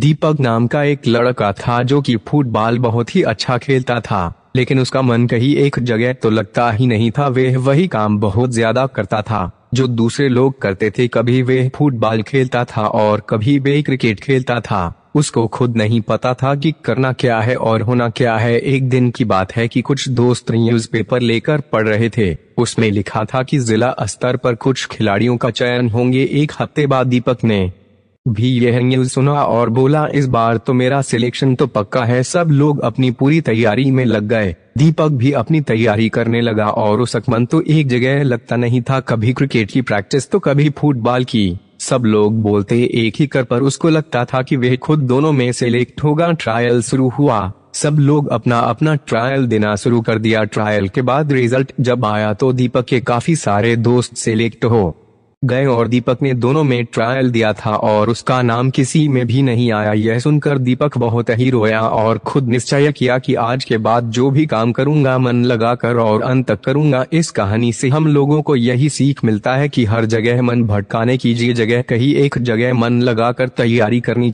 दीपक नाम का एक लड़का था जो कि फुटबॉल बहुत ही अच्छा खेलता था लेकिन उसका मन कहीं एक जगह तो लगता ही नहीं था वह वही काम बहुत ज्यादा करता था जो दूसरे लोग करते थे कभी वह फुटबॉल खेलता था और कभी वे क्रिकेट खेलता था उसको खुद नहीं पता था कि करना क्या है और होना क्या है एक दिन की बात है कि कुछ दोस्त न्यूज़पेपर लेकर पढ़ रहे थे उसमें लिखा था कि जिला स्तर पर कुछ खिलाड़ियों का चयन होंगे एक हफ्ते बाद दीपक ने भी यह न्यूज सुना और बोला इस बार तो मेरा सिलेक्शन तो पक्का है सब लोग अपनी पूरी तैयारी में लग गए दीपक भी अपनी तैयारी करने लगा और उस अकमन तो एक जगह लगता नहीं था कभी क्रिकेट की प्रैक्टिस तो कभी फुटबॉल की सब लोग बोलते एक ही कर पर उसको लगता था कि वह खुद दोनों में सेलेक्ट होगा ट्रायल शुरू हुआ सब लोग अपना अपना ट्रायल देना शुरू कर दिया ट्रायल के बाद रिजल्ट जब आया तो दीपक के काफी सारे दोस्त सेलेक्ट हो गए और दीपक ने दोनों में ट्रायल दिया था और उसका नाम किसी में भी नहीं आया यह सुनकर दीपक बहुत ही रोया और खुद निश्चय किया कि आज के बाद जो भी काम करूंगा मन लगाकर और अंत तक करूंगा इस कहानी से हम लोगों को यही सीख मिलता है कि हर जगह मन भटकाने की जगह कहीं एक जगह मन लगाकर तैयारी करनी